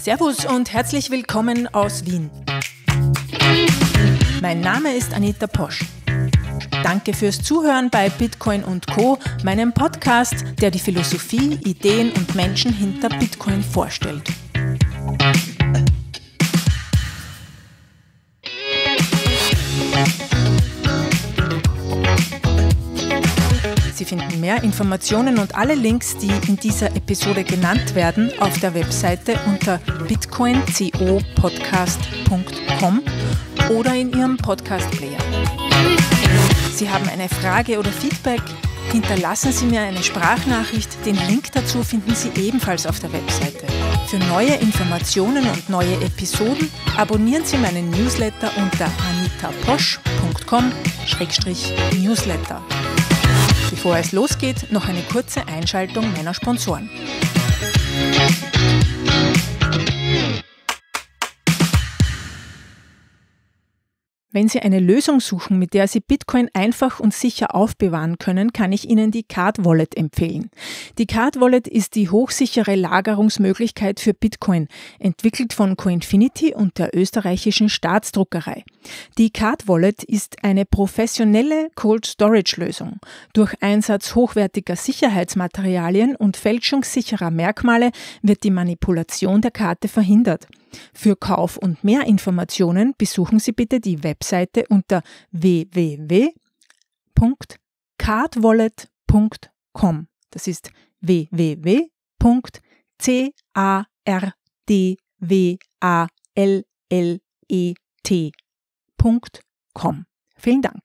Servus und herzlich willkommen aus Wien. Mein Name ist Anita Posch. Danke fürs Zuhören bei Bitcoin und Co, meinem Podcast, der die Philosophie, Ideen und Menschen hinter Bitcoin vorstellt. Sie finden mehr Informationen und alle Links, die in dieser Episode genannt werden, auf der Webseite unter bitcoincopodcast.com oder in Ihrem Podcast-Player. Sie haben eine Frage oder Feedback? Hinterlassen Sie mir eine Sprachnachricht. Den Link dazu finden Sie ebenfalls auf der Webseite. Für neue Informationen und neue Episoden abonnieren Sie meinen Newsletter unter anitaposch.com-newsletter. Bevor es losgeht, noch eine kurze Einschaltung meiner Sponsoren. Wenn Sie eine Lösung suchen, mit der Sie Bitcoin einfach und sicher aufbewahren können, kann ich Ihnen die Card Wallet empfehlen. Die Card Wallet ist die hochsichere Lagerungsmöglichkeit für Bitcoin, entwickelt von Coinfinity und der österreichischen Staatsdruckerei. Die Card Wallet ist eine professionelle Cold Storage Lösung. Durch Einsatz hochwertiger Sicherheitsmaterialien und fälschungssicherer Merkmale wird die Manipulation der Karte verhindert. Für Kauf und mehr Informationen besuchen Sie bitte die Webseite unter www.cardwallet.com. Das ist www.cardwallet.com www.ernsthaus.com. Vielen Dank.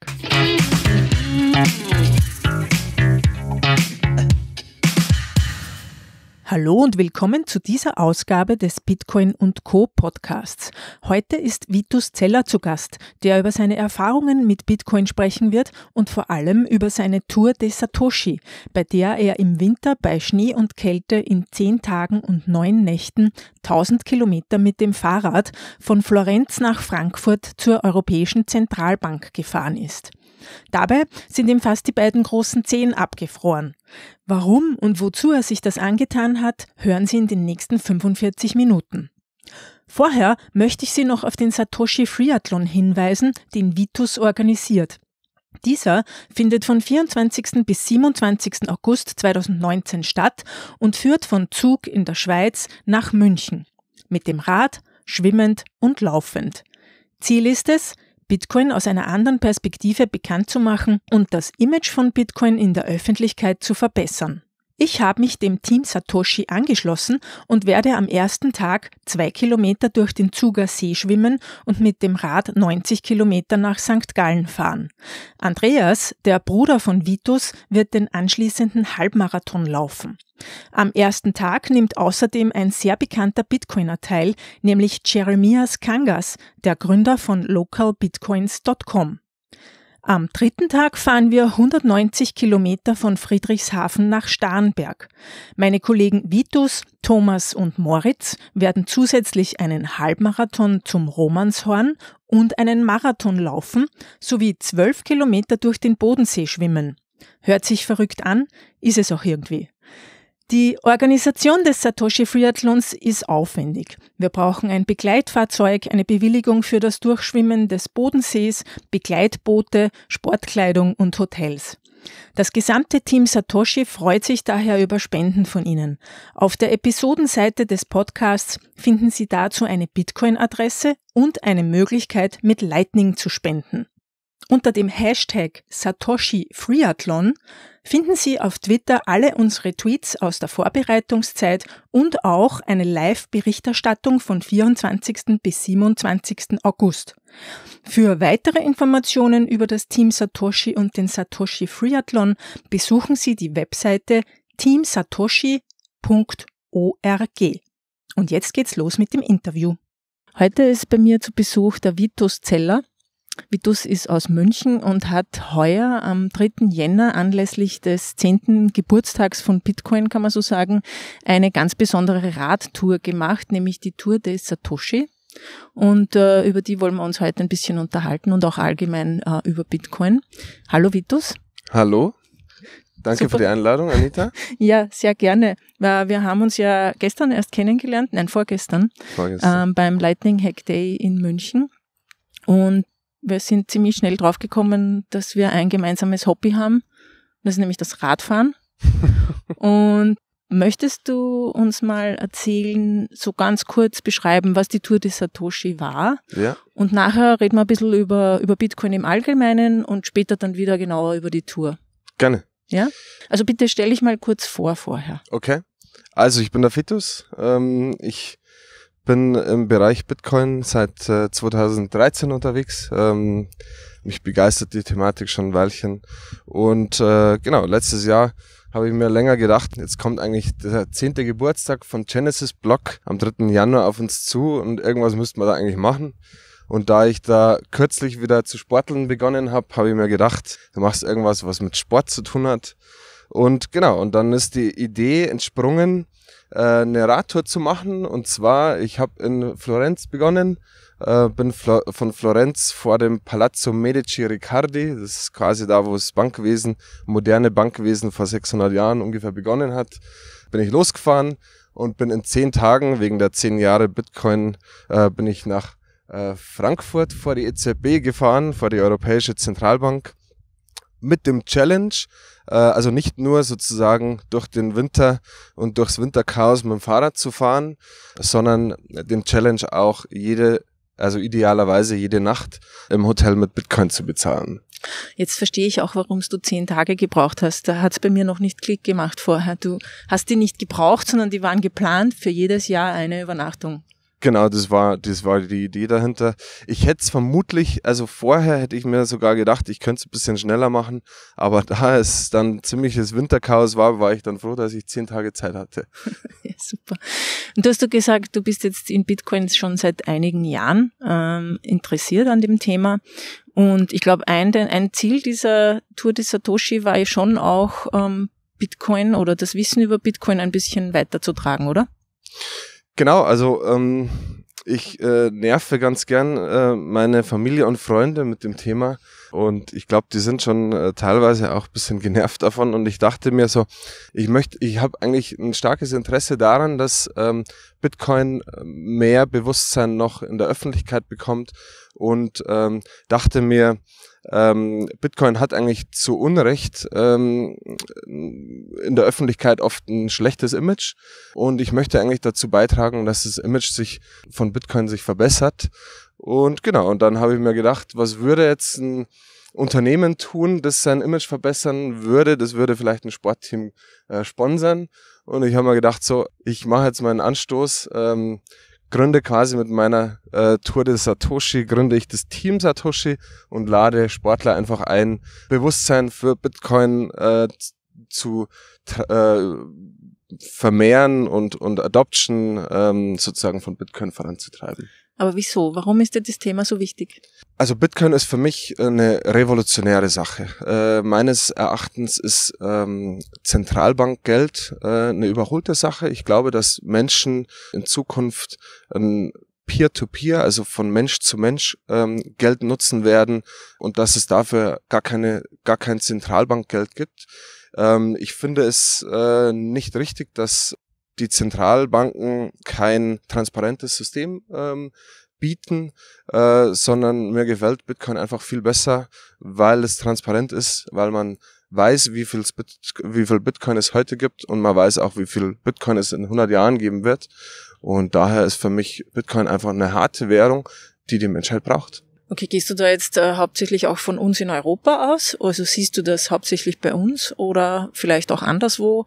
Hallo und willkommen zu dieser Ausgabe des Bitcoin und Co Podcasts. Heute ist Vitus Zeller zu Gast, der über seine Erfahrungen mit Bitcoin sprechen wird und vor allem über seine Tour des Satoshi, bei der er im Winter bei Schnee und Kälte in zehn Tagen und neun Nächten 1000 Kilometer mit dem Fahrrad von Florenz nach Frankfurt zur Europäischen Zentralbank gefahren ist. Dabei sind ihm fast die beiden großen Zehen abgefroren. Warum und wozu er sich das angetan hat, hören Sie in den nächsten 45 Minuten. Vorher möchte ich Sie noch auf den Satoshi Friathlon hinweisen, den Vitus organisiert. Dieser findet von 24. bis 27. August 2019 statt und führt von Zug in der Schweiz nach München. Mit dem Rad, schwimmend und laufend. Ziel ist es, Bitcoin aus einer anderen Perspektive bekannt zu machen und das Image von Bitcoin in der Öffentlichkeit zu verbessern. Ich habe mich dem Team Satoshi angeschlossen und werde am ersten Tag zwei Kilometer durch den Zuger See schwimmen und mit dem Rad 90 Kilometer nach St. Gallen fahren. Andreas, der Bruder von Vitus, wird den anschließenden Halbmarathon laufen. Am ersten Tag nimmt außerdem ein sehr bekannter Bitcoiner teil, nämlich Jeremias Kangas, der Gründer von localbitcoins.com. Am dritten Tag fahren wir 190 Kilometer von Friedrichshafen nach Starnberg. Meine Kollegen Vitus, Thomas und Moritz werden zusätzlich einen Halbmarathon zum Romanshorn und einen Marathon laufen sowie 12 Kilometer durch den Bodensee schwimmen. Hört sich verrückt an, ist es auch irgendwie. Die Organisation des Satoshi Triathlons ist aufwendig. Wir brauchen ein Begleitfahrzeug, eine Bewilligung für das Durchschwimmen des Bodensees, Begleitboote, Sportkleidung und Hotels. Das gesamte Team Satoshi freut sich daher über Spenden von Ihnen. Auf der Episodenseite des Podcasts finden Sie dazu eine Bitcoin-Adresse und eine Möglichkeit, mit Lightning zu spenden. Unter dem Hashtag Satoshi Freeathlon finden Sie auf Twitter alle unsere Tweets aus der Vorbereitungszeit und auch eine Live-Berichterstattung von 24. bis 27. August. Für weitere Informationen über das Team Satoshi und den Satoshi Freeathlon besuchen Sie die Webseite teamsatoshi.org. Und jetzt geht's los mit dem Interview. Heute ist bei mir zu Besuch der Vitus Zeller. Vitus ist aus München und hat heuer am 3. Jänner anlässlich des 10. Geburtstags von Bitcoin, kann man so sagen, eine ganz besondere Radtour gemacht, nämlich die Tour des Satoshi. Und äh, über die wollen wir uns heute ein bisschen unterhalten und auch allgemein äh, über Bitcoin. Hallo Vitus. Hallo, Danke Super. für die Einladung, Anita. ja, sehr gerne. Äh, wir haben uns ja gestern erst kennengelernt, nein, vorgestern, vorgestern. Ähm, beim Lightning Hack Day in München. Und wir sind ziemlich schnell draufgekommen, dass wir ein gemeinsames Hobby haben. Das ist nämlich das Radfahren. und möchtest du uns mal erzählen, so ganz kurz beschreiben, was die Tour des Satoshi war? Ja. Und nachher reden wir ein bisschen über, über Bitcoin im Allgemeinen und später dann wieder genauer über die Tour. Gerne. Ja? Also bitte stell dich mal kurz vor vorher. Okay. Also ich bin der Fitus. Ähm, ich bin im Bereich Bitcoin seit 2013 äh, unterwegs. Ähm, mich begeistert die Thematik schon ein Weilchen. Und äh, genau, letztes Jahr habe ich mir länger gedacht, jetzt kommt eigentlich der 10. Geburtstag von Genesis Block am 3. Januar auf uns zu und irgendwas müssten wir da eigentlich machen. Und da ich da kürzlich wieder zu sporteln begonnen habe, habe ich mir gedacht, du machst irgendwas, was mit Sport zu tun hat. Und genau, und dann ist die Idee entsprungen, äh, eine Radtour zu machen. Und zwar, ich habe in Florenz begonnen, äh, bin von Florenz vor dem Palazzo Medici Riccardi, das ist quasi da, wo das Bankwesen, moderne Bankwesen vor 600 Jahren ungefähr begonnen hat, bin ich losgefahren und bin in zehn Tagen, wegen der zehn Jahre Bitcoin, äh, bin ich nach Frankfurt vor die EZB gefahren, vor die Europäische Zentralbank, mit dem Challenge, äh, also nicht nur sozusagen durch den Winter und durchs Winterchaos mit dem Fahrrad zu fahren, sondern den Challenge auch jede also idealerweise jede Nacht im Hotel mit Bitcoin zu bezahlen. Jetzt verstehe ich auch, warum du zehn Tage gebraucht hast. Da hat es bei mir noch nicht Klick gemacht vorher. Du hast die nicht gebraucht, sondern die waren geplant für jedes Jahr eine Übernachtung. Genau, das war, das war die Idee dahinter. Ich hätte es vermutlich, also vorher hätte ich mir sogar gedacht, ich könnte es ein bisschen schneller machen, aber da es dann ziemliches Winterchaos war, war ich dann froh, dass ich zehn Tage Zeit hatte. Ja, super. Und du hast du gesagt, du bist jetzt in Bitcoins schon seit einigen Jahren ähm, interessiert an dem Thema. Und ich glaube, ein, ein Ziel dieser Tour des Satoshi war ja schon auch, ähm, Bitcoin oder das Wissen über Bitcoin ein bisschen weiterzutragen, oder? Genau, also ähm, ich äh, nerve ganz gern äh, meine Familie und Freunde mit dem Thema und ich glaube, die sind schon äh, teilweise auch ein bisschen genervt davon und ich dachte mir so, ich möchte, ich habe eigentlich ein starkes Interesse daran, dass ähm, Bitcoin äh, mehr Bewusstsein noch in der Öffentlichkeit bekommt und ähm, dachte mir, ähm, Bitcoin hat eigentlich zu Unrecht ähm, in der Öffentlichkeit oft ein schlechtes Image und ich möchte eigentlich dazu beitragen, dass das Image sich von Bitcoin sich verbessert. Und genau, und dann habe ich mir gedacht, was würde jetzt ein Unternehmen tun, das sein Image verbessern würde, das würde vielleicht ein Sportteam äh, sponsern. Und ich habe mir gedacht, so, ich mache jetzt meinen Anstoß. Ähm, gründe quasi mit meiner äh, Tour des Satoshi, gründe ich das Team Satoshi und lade Sportler einfach ein, Bewusstsein für Bitcoin äh, zu äh, vermehren und, und Adoption ähm, sozusagen von Bitcoin voranzutreiben. Aber wieso? Warum ist dir das Thema so wichtig? Also Bitcoin ist für mich äh, eine revolutionäre Sache. Äh, meines Erachtens ist ähm, Zentralbankgeld äh, eine überholte Sache. Ich glaube, dass Menschen in Zukunft ein Peer-to-Peer, -peer, also von Mensch zu Mensch ähm, Geld nutzen werden und dass es dafür gar keine, gar kein Zentralbankgeld gibt. Ähm, ich finde es äh, nicht richtig, dass die Zentralbanken kein transparentes System ähm, bieten, äh, sondern mir gefällt Bitcoin einfach viel besser, weil es transparent ist, weil man weiß, wie viel, wie viel Bitcoin es heute gibt und man weiß auch, wie viel Bitcoin es in 100 Jahren geben wird. Und daher ist für mich Bitcoin einfach eine harte Währung, die die Menschheit braucht. Okay, gehst du da jetzt äh, hauptsächlich auch von uns in Europa aus? Also siehst du das hauptsächlich bei uns oder vielleicht auch anderswo?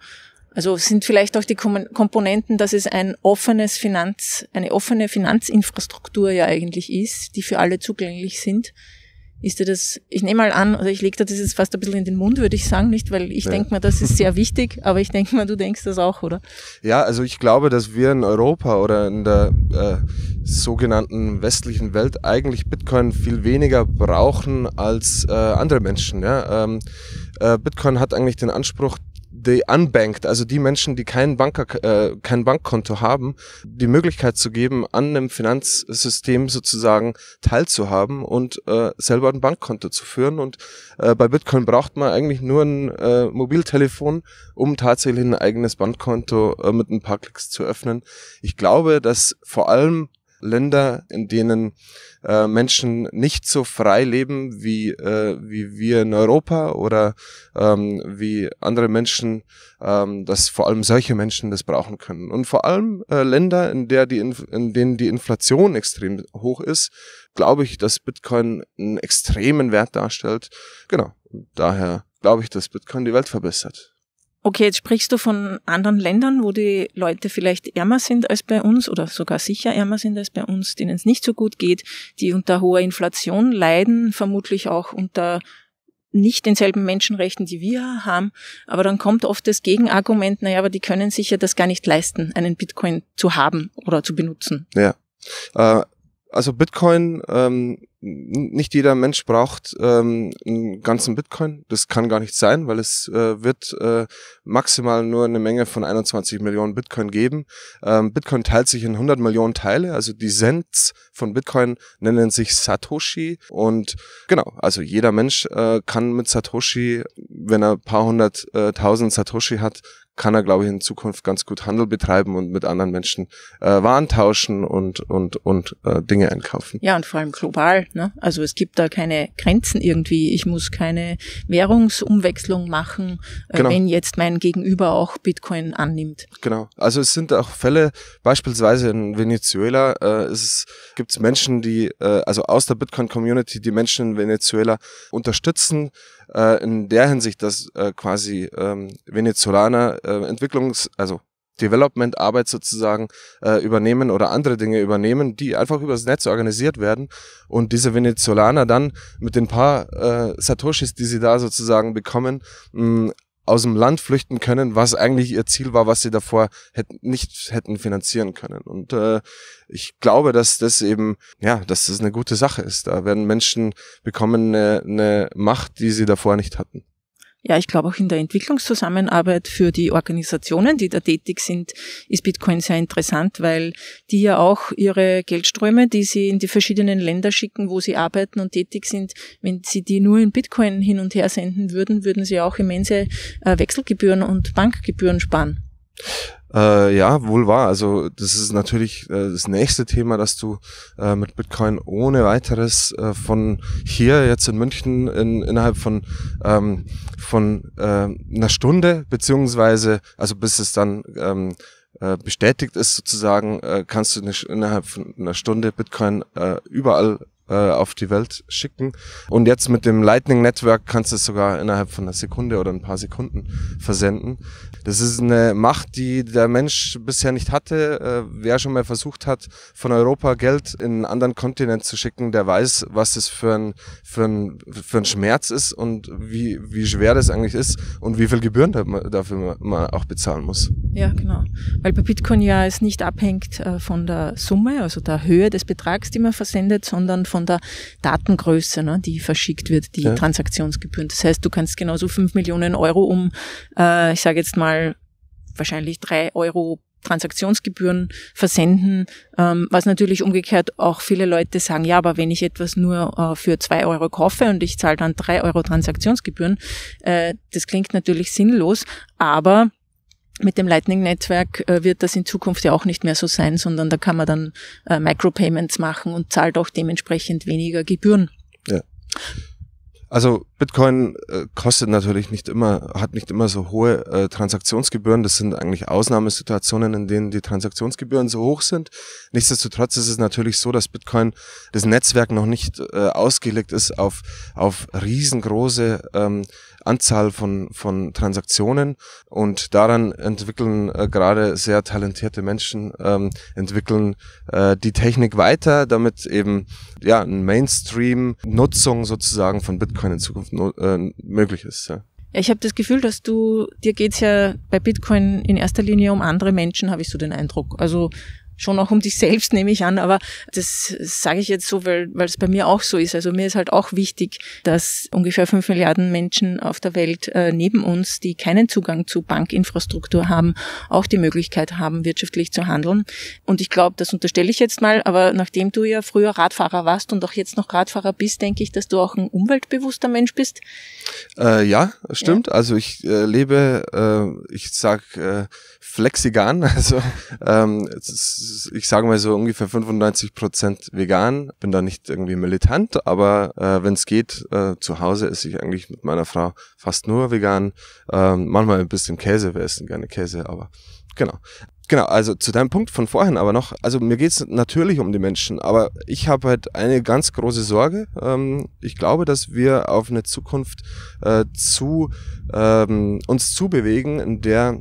Also sind vielleicht auch die Komponenten, dass es ein offenes Finanz, eine offene Finanzinfrastruktur ja eigentlich ist, die für alle zugänglich sind. Ist dir das, ich nehme mal an, also ich lege dir das jetzt fast ein bisschen in den Mund, würde ich sagen, nicht, weil ich ja. denke mal, das ist sehr wichtig, aber ich denke mal, du denkst das auch, oder? Ja, also ich glaube, dass wir in Europa oder in der äh, sogenannten westlichen Welt eigentlich Bitcoin viel weniger brauchen als äh, andere Menschen. Ja? Ähm, äh, Bitcoin hat eigentlich den Anspruch, die unbanked, also die Menschen, die kein, Banker, äh, kein Bankkonto haben, die Möglichkeit zu geben, an einem Finanzsystem sozusagen teilzuhaben und äh, selber ein Bankkonto zu führen. Und äh, bei Bitcoin braucht man eigentlich nur ein äh, Mobiltelefon, um tatsächlich ein eigenes Bankkonto äh, mit ein paar Klicks zu öffnen. Ich glaube, dass vor allem Länder, in denen äh, Menschen nicht so frei leben wie, äh, wie wir in Europa oder ähm, wie andere Menschen, ähm, dass vor allem solche Menschen das brauchen können. Und vor allem äh, Länder, in, der die in denen die Inflation extrem hoch ist, glaube ich, dass Bitcoin einen extremen Wert darstellt. Genau, daher glaube ich, dass Bitcoin die Welt verbessert. Okay, jetzt sprichst du von anderen Ländern, wo die Leute vielleicht ärmer sind als bei uns oder sogar sicher ärmer sind als bei uns, denen es nicht so gut geht, die unter hoher Inflation leiden, vermutlich auch unter nicht denselben Menschenrechten, die wir haben. Aber dann kommt oft das Gegenargument, naja, aber die können sich ja das gar nicht leisten, einen Bitcoin zu haben oder zu benutzen. Ja. Äh, also Bitcoin ähm, nicht jeder Mensch braucht ähm, einen ganzen Bitcoin. Das kann gar nicht sein, weil es äh, wird äh, maximal nur eine Menge von 21 Millionen Bitcoin geben. Ähm, Bitcoin teilt sich in 100 Millionen Teile, also die Cents von Bitcoin nennen sich Satoshi und genau, also jeder Mensch äh, kann mit Satoshi, wenn er ein paar hunderttausend äh, Satoshi hat, kann er, glaube ich, in Zukunft ganz gut Handel betreiben und mit anderen Menschen äh, Waren tauschen und, und, und äh, Dinge einkaufen. Ja, und vor allem global. Ne? Also es gibt da keine Grenzen irgendwie. Ich muss keine Währungsumwechslung machen, äh, genau. wenn jetzt mein Gegenüber auch Bitcoin annimmt. Genau. Also es sind auch Fälle, beispielsweise in Venezuela äh, gibt es Menschen, die, äh, also aus der Bitcoin-Community, die Menschen in Venezuela unterstützen äh, in der Hinsicht, dass äh, quasi ähm, Venezolaner äh, Entwicklungs-, also Development-Arbeit sozusagen äh, übernehmen oder andere Dinge übernehmen, die einfach übers Netz organisiert werden und diese Venezolaner dann mit den paar äh, Satoshis, die sie da sozusagen bekommen, mh, aus dem Land flüchten können, was eigentlich ihr Ziel war, was sie davor hätten, nicht hätten finanzieren können. Und äh, ich glaube, dass das eben, ja, dass das eine gute Sache ist. Da werden Menschen bekommen eine, eine Macht, die sie davor nicht hatten ja, ich glaube auch in der Entwicklungszusammenarbeit für die Organisationen, die da tätig sind, ist Bitcoin sehr interessant, weil die ja auch ihre Geldströme, die sie in die verschiedenen Länder schicken, wo sie arbeiten und tätig sind, wenn sie die nur in Bitcoin hin und her senden würden, würden sie auch immense äh, Wechselgebühren und Bankgebühren sparen. Äh, ja, wohl wahr. Also das ist natürlich äh, das nächste Thema, dass du äh, mit Bitcoin ohne weiteres äh, von hier jetzt in München in, innerhalb von ähm, von äh, einer Stunde beziehungsweise also bis es dann ähm, äh, bestätigt ist sozusagen, äh, kannst du eine, innerhalb von einer Stunde Bitcoin äh, überall äh, auf die Welt schicken. Und jetzt mit dem Lightning Network kannst du es sogar innerhalb von einer Sekunde oder ein paar Sekunden versenden. Das ist eine Macht, die der Mensch bisher nicht hatte. Äh, wer schon mal versucht hat, von Europa Geld in einen anderen Kontinent zu schicken, der weiß, was das für ein, für ein, für ein Schmerz ist und wie, wie schwer das eigentlich ist und wie viel Gebühren dafür man auch bezahlen muss. Ja, genau. Weil bei Bitcoin ja es nicht abhängt äh, von der Summe, also der Höhe des Betrags, die man versendet, sondern von der Datengröße, ne, die verschickt wird, die ja. Transaktionsgebühren. Das heißt, du kannst genauso fünf Millionen Euro um, äh, ich sage jetzt mal, mal wahrscheinlich drei Euro Transaktionsgebühren versenden, ähm, was natürlich umgekehrt auch viele Leute sagen, ja, aber wenn ich etwas nur äh, für zwei Euro kaufe und ich zahle dann drei Euro Transaktionsgebühren, äh, das klingt natürlich sinnlos, aber mit dem Lightning-Netzwerk äh, wird das in Zukunft ja auch nicht mehr so sein, sondern da kann man dann äh, Micropayments machen und zahlt auch dementsprechend weniger Gebühren. Ja. Also Bitcoin äh, kostet natürlich nicht immer, hat nicht immer so hohe äh, Transaktionsgebühren. Das sind eigentlich Ausnahmesituationen, in denen die Transaktionsgebühren so hoch sind. Nichtsdestotrotz ist es natürlich so, dass Bitcoin, das Netzwerk noch nicht äh, ausgelegt ist auf, auf riesengroße ähm, Anzahl von, von Transaktionen und daran entwickeln äh, gerade sehr talentierte Menschen, ähm, entwickeln äh, die Technik weiter, damit eben ja ein Mainstream-Nutzung sozusagen von Bitcoin in Zukunft äh, möglich ist. Ja. Ja, ich habe das Gefühl, dass du, dir geht's ja bei Bitcoin in erster Linie um andere Menschen, habe ich so den Eindruck. Also schon auch um dich selbst, nehme ich an, aber das sage ich jetzt so, weil, weil es bei mir auch so ist. Also mir ist halt auch wichtig, dass ungefähr fünf Milliarden Menschen auf der Welt äh, neben uns, die keinen Zugang zu Bankinfrastruktur haben, auch die Möglichkeit haben, wirtschaftlich zu handeln. Und ich glaube, das unterstelle ich jetzt mal, aber nachdem du ja früher Radfahrer warst und auch jetzt noch Radfahrer bist, denke ich, dass du auch ein umweltbewusster Mensch bist. Äh, ja, stimmt. Ja. Also ich äh, lebe, äh, ich sag äh, flexigan, also ähm, es ist ich sage mal so ungefähr 95 Prozent vegan. Bin da nicht irgendwie militant, aber äh, wenn es geht, äh, zu Hause esse ich eigentlich mit meiner Frau fast nur vegan. Ähm, manchmal ein bisschen Käse, wir essen gerne Käse, aber genau. Genau, also zu deinem Punkt von vorhin aber noch, also mir geht es natürlich um die Menschen, aber ich habe halt eine ganz große Sorge. Ähm, ich glaube, dass wir auf eine Zukunft äh, zu ähm, uns zubewegen, in der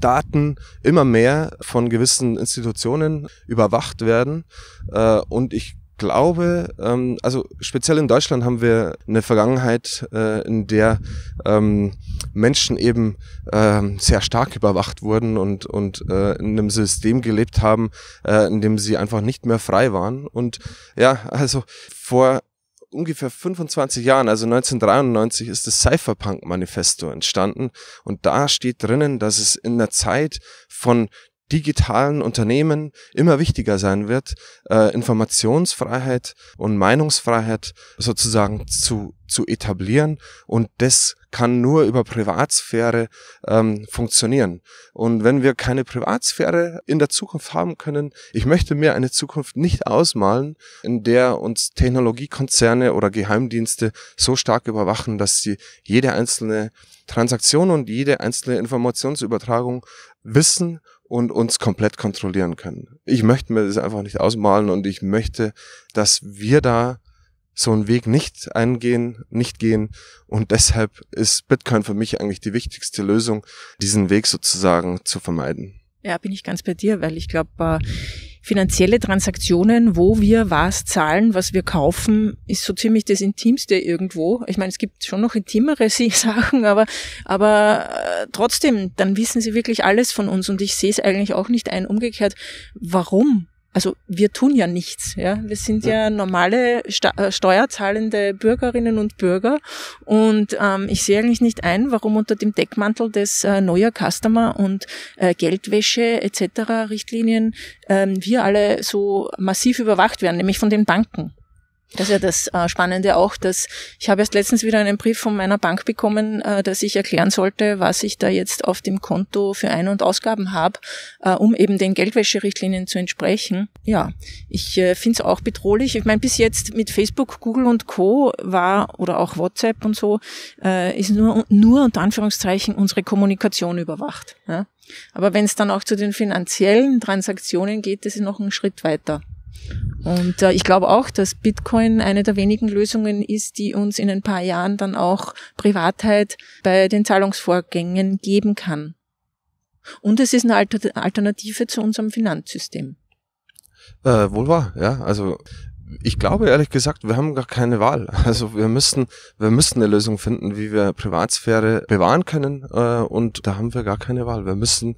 Daten immer mehr von gewissen Institutionen überwacht werden. Äh, und ich glaube, ähm, also speziell in Deutschland haben wir eine Vergangenheit, äh, in der ähm, Menschen eben ähm, sehr stark überwacht wurden und, und äh, in einem System gelebt haben, äh, in dem sie einfach nicht mehr frei waren. Und ja, also vor ungefähr 25 Jahren, also 1993, ist das Cypherpunk-Manifesto entstanden. Und da steht drinnen, dass es in der Zeit von digitalen Unternehmen immer wichtiger sein wird, äh, Informationsfreiheit und Meinungsfreiheit sozusagen zu, zu etablieren. Und das kann nur über Privatsphäre ähm, funktionieren. Und wenn wir keine Privatsphäre in der Zukunft haben können, ich möchte mir eine Zukunft nicht ausmalen, in der uns Technologiekonzerne oder Geheimdienste so stark überwachen, dass sie jede einzelne Transaktion und jede einzelne Informationsübertragung wissen und uns komplett kontrollieren können. Ich möchte mir das einfach nicht ausmalen und ich möchte, dass wir da so einen Weg nicht eingehen, nicht gehen. Und deshalb ist Bitcoin für mich eigentlich die wichtigste Lösung, diesen Weg sozusagen zu vermeiden. Ja, bin ich ganz bei dir, weil ich glaube, äh, finanzielle Transaktionen, wo wir was zahlen, was wir kaufen, ist so ziemlich das Intimste irgendwo. Ich meine, es gibt schon noch intimere Sachen, aber, aber äh, trotzdem, dann wissen sie wirklich alles von uns und ich sehe es eigentlich auch nicht ein, umgekehrt, warum also wir tun ja nichts. Ja? Wir sind ja normale Sta äh, steuerzahlende Bürgerinnen und Bürger und ähm, ich sehe eigentlich nicht ein, warum unter dem Deckmantel des äh, Neuer Customer und äh, Geldwäsche etc. Richtlinien ähm, wir alle so massiv überwacht werden, nämlich von den Banken. Das ist ja das äh, Spannende auch, dass ich habe erst letztens wieder einen Brief von meiner Bank bekommen, äh, dass ich erklären sollte, was ich da jetzt auf dem Konto für Ein- und Ausgaben habe, äh, um eben den Geldwäscherichtlinien zu entsprechen. Ja, ich finde es auch bedrohlich. Ich meine, bis jetzt mit Facebook, Google und Co. war oder auch WhatsApp und so, ist nur, nur unter Anführungszeichen unsere Kommunikation überwacht. Aber wenn es dann auch zu den finanziellen Transaktionen geht, das ist noch ein Schritt weiter. Und äh, ich glaube auch, dass Bitcoin eine der wenigen Lösungen ist, die uns in ein paar Jahren dann auch Privatheit bei den Zahlungsvorgängen geben kann. Und es ist eine Alternative zu unserem Finanzsystem. Äh, wohl wahr, ja. Also ich glaube ehrlich gesagt, wir haben gar keine Wahl. Also wir müssen, wir müssen eine Lösung finden, wie wir Privatsphäre bewahren können. Äh, und da haben wir gar keine Wahl. Wir müssen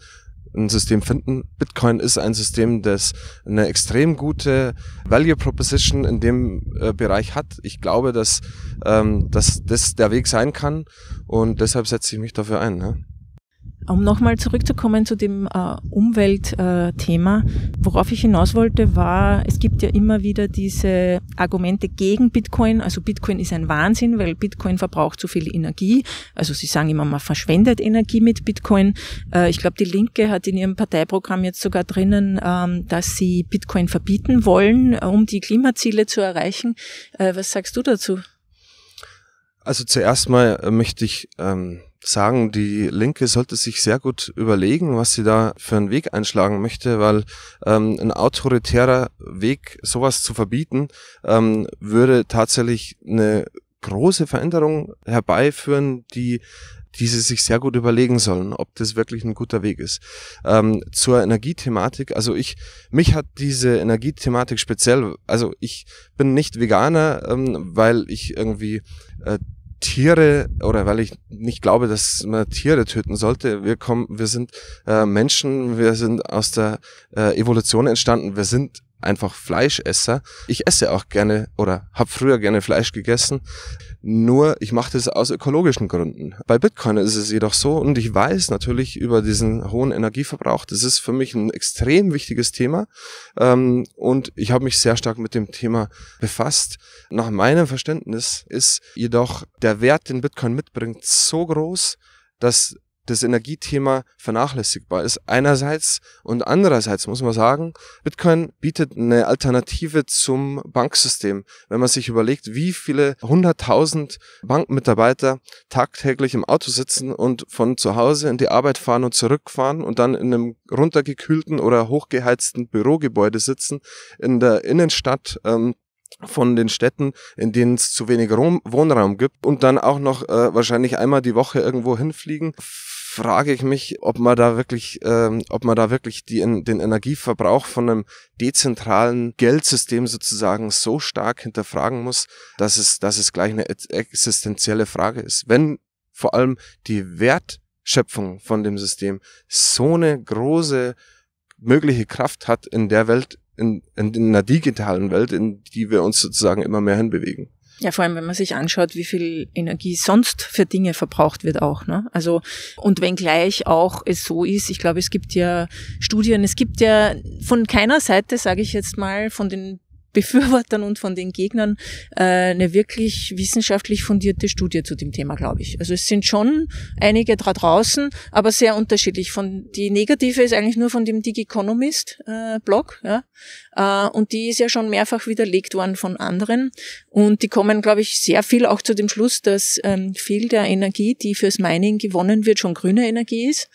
ein System finden. Bitcoin ist ein System, das eine extrem gute Value Proposition in dem äh, Bereich hat. Ich glaube, dass, ähm, dass das der Weg sein kann und deshalb setze ich mich dafür ein. Ne? Um nochmal zurückzukommen zu dem äh, Umweltthema, äh, worauf ich hinaus wollte, war, es gibt ja immer wieder diese Argumente gegen Bitcoin. Also Bitcoin ist ein Wahnsinn, weil Bitcoin verbraucht zu viel Energie. Also sie sagen immer, man verschwendet Energie mit Bitcoin. Äh, ich glaube, die Linke hat in ihrem Parteiprogramm jetzt sogar drinnen, ähm, dass sie Bitcoin verbieten wollen, äh, um die Klimaziele zu erreichen. Äh, was sagst du dazu? Also zuerst mal möchte ich ähm sagen, die Linke sollte sich sehr gut überlegen, was sie da für einen Weg einschlagen möchte, weil ähm, ein autoritärer Weg, sowas zu verbieten, ähm, würde tatsächlich eine große Veränderung herbeiführen, die die sie sich sehr gut überlegen sollen, ob das wirklich ein guter Weg ist. Ähm, zur Energiethematik, also ich, mich hat diese Energiethematik speziell, also ich bin nicht Veganer, ähm, weil ich irgendwie äh, Tiere oder weil ich nicht glaube, dass man Tiere töten sollte. Wir kommen, wir sind äh, Menschen, wir sind aus der äh, Evolution entstanden, wir sind einfach Fleischesser. Ich esse auch gerne oder habe früher gerne Fleisch gegessen. Nur ich mache das aus ökologischen Gründen. Bei Bitcoin ist es jedoch so, und ich weiß natürlich über diesen hohen Energieverbrauch, das ist für mich ein extrem wichtiges Thema. Ähm, und ich habe mich sehr stark mit dem Thema befasst. Nach meinem Verständnis ist jedoch der Wert, den Bitcoin mitbringt, so groß, dass das Energiethema vernachlässigbar ist. Einerseits und andererseits muss man sagen, Bitcoin bietet eine Alternative zum Banksystem. Wenn man sich überlegt, wie viele hunderttausend Bankmitarbeiter tagtäglich im Auto sitzen und von zu Hause in die Arbeit fahren und zurückfahren und dann in einem runtergekühlten oder hochgeheizten Bürogebäude sitzen, in der Innenstadt, ähm, von den Städten, in denen es zu wenig Wohnraum gibt und dann auch noch äh, wahrscheinlich einmal die Woche irgendwo hinfliegen, frage ich mich, ob man da wirklich, ähm, ob man da wirklich die, den Energieverbrauch von einem dezentralen Geldsystem sozusagen so stark hinterfragen muss, dass es, dass es gleich eine existenzielle Frage ist. Wenn vor allem die Wertschöpfung von dem System so eine große mögliche Kraft hat in der Welt, in, in, in einer digitalen Welt, in die wir uns sozusagen immer mehr hinbewegen. Ja, vor allem, wenn man sich anschaut, wie viel Energie sonst für Dinge verbraucht wird auch. Ne? Also, und wenngleich auch es so ist, ich glaube, es gibt ja Studien, es gibt ja von keiner Seite, sage ich jetzt mal, von den Befürwortern und von den Gegnern äh, eine wirklich wissenschaftlich fundierte Studie zu dem Thema, glaube ich. Also es sind schon einige da draußen, aber sehr unterschiedlich. Von die negative ist eigentlich nur von dem Digiconomist äh, Blog, ja. Äh, und die ist ja schon mehrfach widerlegt worden von anderen. Und die kommen, glaube ich, sehr viel auch zu dem Schluss, dass ähm, viel der Energie, die fürs Mining gewonnen wird, schon grüne Energie ist.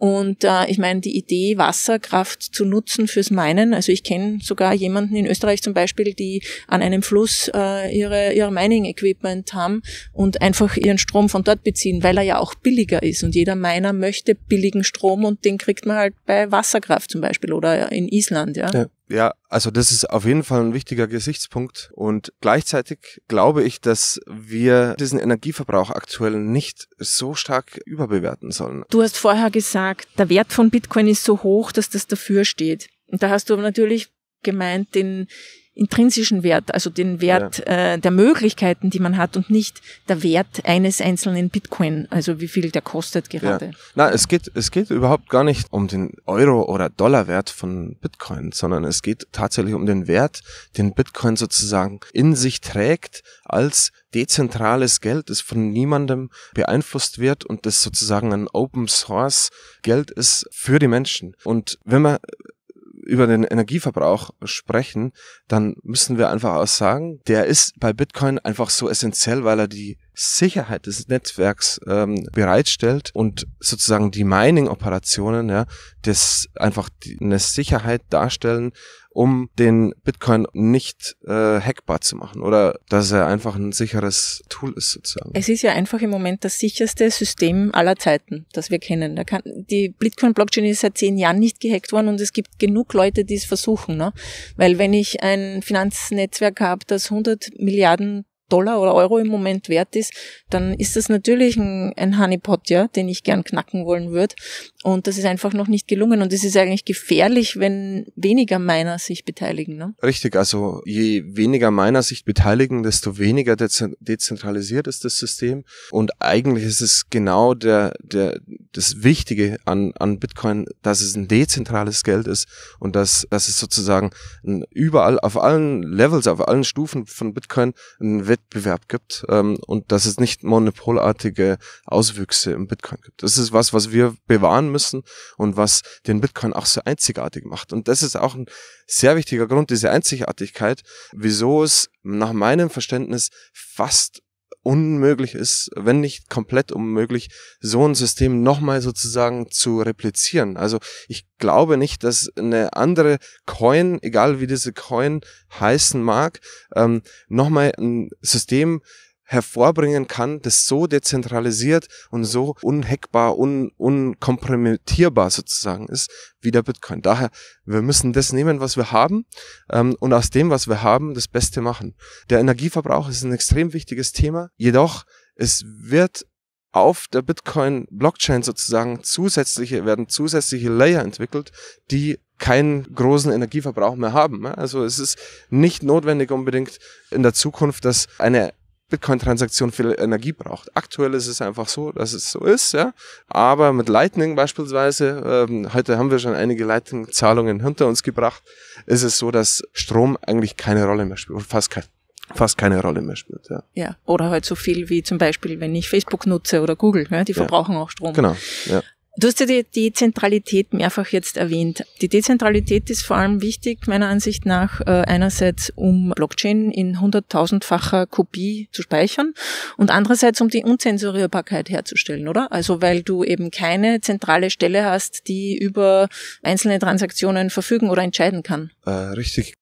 Und äh, ich meine, die Idee, Wasserkraft zu nutzen fürs Meinen, also ich kenne sogar jemanden in Österreich zum Beispiel, die an einem Fluss äh, ihre, ihr Mining-Equipment haben und einfach ihren Strom von dort beziehen, weil er ja auch billiger ist. Und jeder Miner möchte billigen Strom und den kriegt man halt bei Wasserkraft zum Beispiel oder in Island. Ja. ja. Ja, also das ist auf jeden Fall ein wichtiger Gesichtspunkt und gleichzeitig glaube ich, dass wir diesen Energieverbrauch aktuell nicht so stark überbewerten sollen. Du hast vorher gesagt, der Wert von Bitcoin ist so hoch, dass das dafür steht. Und da hast du natürlich gemeint den intrinsischen Wert, also den Wert ja. äh, der Möglichkeiten, die man hat und nicht der Wert eines einzelnen Bitcoin, also wie viel der kostet gerade. Ja. Na, es geht es geht überhaupt gar nicht um den Euro oder Dollarwert von Bitcoin, sondern es geht tatsächlich um den Wert, den Bitcoin sozusagen in sich trägt als dezentrales Geld, das von niemandem beeinflusst wird und das sozusagen ein Open Source Geld ist für die Menschen. Und wenn man über den Energieverbrauch sprechen, dann müssen wir einfach auch sagen, der ist bei Bitcoin einfach so essentiell, weil er die Sicherheit des Netzwerks ähm, bereitstellt und sozusagen die Mining-Operationen, ja, das einfach die, eine Sicherheit darstellen, um den Bitcoin nicht äh, hackbar zu machen oder dass er einfach ein sicheres Tool ist sozusagen. Es ist ja einfach im Moment das sicherste System aller Zeiten, das wir kennen. Da kann, die Bitcoin-Blockchain ist seit zehn Jahren nicht gehackt worden und es gibt genug Leute, die es versuchen. Ne? Weil wenn ich ein Finanznetzwerk habe, das 100 Milliarden Dollar oder Euro im Moment wert ist, dann ist das natürlich ein, ein Honeypot, ja, den ich gern knacken wollen würde. Und das ist einfach noch nicht gelungen. Und es ist eigentlich gefährlich, wenn weniger Miner sich beteiligen. Ne? Richtig, also je weniger Miner sich beteiligen, desto weniger dezentralisiert ist das System. Und eigentlich ist es genau der, der, das Wichtige an, an Bitcoin, dass es ein dezentrales Geld ist und dass, dass es sozusagen überall, auf allen Levels, auf allen Stufen von Bitcoin einen Wettbewerb gibt ähm, und dass es nicht monopolartige Auswüchse im Bitcoin gibt. Das ist was, was wir bewahren müssen und was den Bitcoin auch so einzigartig macht. Und das ist auch ein sehr wichtiger Grund, diese Einzigartigkeit, wieso es nach meinem Verständnis fast unmöglich ist, wenn nicht komplett unmöglich, so ein System nochmal sozusagen zu replizieren. Also ich glaube nicht, dass eine andere Coin, egal wie diese Coin heißen mag, ähm, nochmal ein System hervorbringen kann, das so dezentralisiert und so unhackbar, un, unkompromittierbar sozusagen ist, wie der Bitcoin. Daher, wir müssen das nehmen, was wir haben ähm, und aus dem, was wir haben, das Beste machen. Der Energieverbrauch ist ein extrem wichtiges Thema, jedoch es wird auf der Bitcoin-Blockchain sozusagen zusätzliche, werden zusätzliche Layer entwickelt, die keinen großen Energieverbrauch mehr haben. Also es ist nicht notwendig unbedingt in der Zukunft, dass eine Bitcoin-Transaktion viel Energie braucht. Aktuell ist es einfach so, dass es so ist, ja. Aber mit Lightning beispielsweise, ähm, heute haben wir schon einige Lightning-Zahlungen hinter uns gebracht, ist es so, dass Strom eigentlich keine Rolle mehr spielt, fast keine fast keine Rolle mehr spielt. Ja. ja, oder halt so viel wie zum Beispiel, wenn ich Facebook nutze oder Google, ja, die verbrauchen ja. auch Strom. Genau. Ja. Du hast ja die Dezentralität mehrfach jetzt erwähnt. Die Dezentralität ist vor allem wichtig, meiner Ansicht nach, äh, einerseits um Blockchain in hunderttausendfacher Kopie zu speichern und andererseits um die Unzensurierbarkeit herzustellen, oder? Also weil du eben keine zentrale Stelle hast, die über einzelne Transaktionen verfügen oder entscheiden kann. Äh, richtig.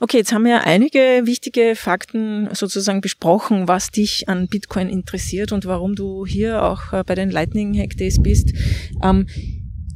Okay, jetzt haben wir ja einige wichtige Fakten sozusagen besprochen, was dich an Bitcoin interessiert und warum du hier auch äh, bei den Lightning Hack Days bist. Ähm,